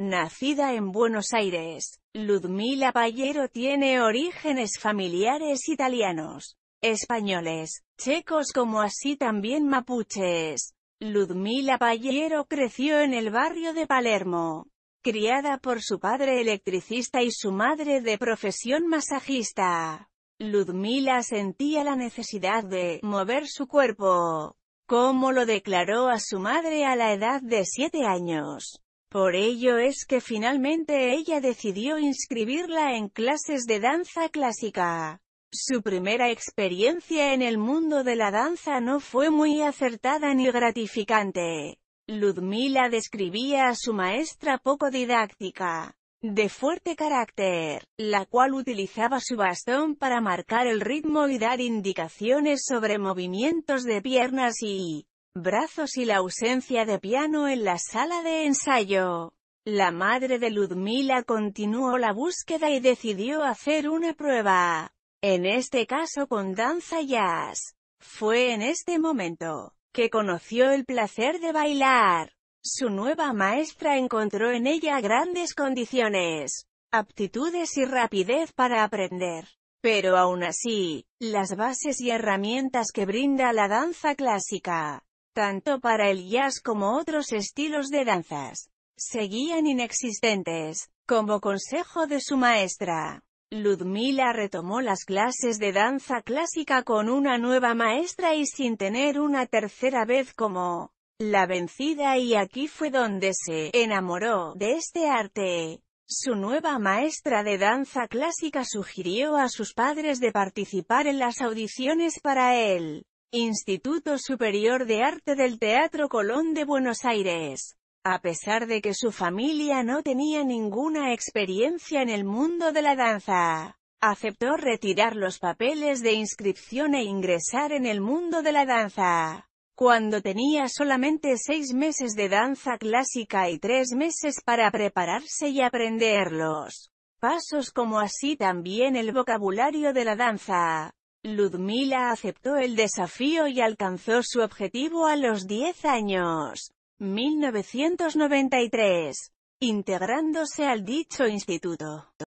Nacida en Buenos Aires, Ludmila Pallero tiene orígenes familiares italianos, españoles, checos como así también mapuches. Ludmila Pallero creció en el barrio de Palermo, criada por su padre electricista y su madre de profesión masajista. Ludmila sentía la necesidad de mover su cuerpo, como lo declaró a su madre a la edad de siete años. Por ello es que finalmente ella decidió inscribirla en clases de danza clásica. Su primera experiencia en el mundo de la danza no fue muy acertada ni gratificante. Ludmila describía a su maestra poco didáctica, de fuerte carácter, la cual utilizaba su bastón para marcar el ritmo y dar indicaciones sobre movimientos de piernas y brazos y la ausencia de piano en la sala de ensayo. La madre de Ludmila continuó la búsqueda y decidió hacer una prueba, en este caso con danza jazz. Fue en este momento que conoció el placer de bailar. Su nueva maestra encontró en ella grandes condiciones, aptitudes y rapidez para aprender. Pero aún así, las bases y herramientas que brinda la danza clásica tanto para el jazz como otros estilos de danzas, seguían inexistentes. Como consejo de su maestra, Ludmila retomó las clases de danza clásica con una nueva maestra y sin tener una tercera vez como la vencida y aquí fue donde se enamoró de este arte. Su nueva maestra de danza clásica sugirió a sus padres de participar en las audiciones para él. Instituto Superior de Arte del Teatro Colón de Buenos Aires. A pesar de que su familia no tenía ninguna experiencia en el mundo de la danza, aceptó retirar los papeles de inscripción e ingresar en el mundo de la danza. Cuando tenía solamente seis meses de danza clásica y tres meses para prepararse y aprenderlos pasos como así también el vocabulario de la danza. Ludmila aceptó el desafío y alcanzó su objetivo a los 10 años. 1993. Integrándose al dicho instituto.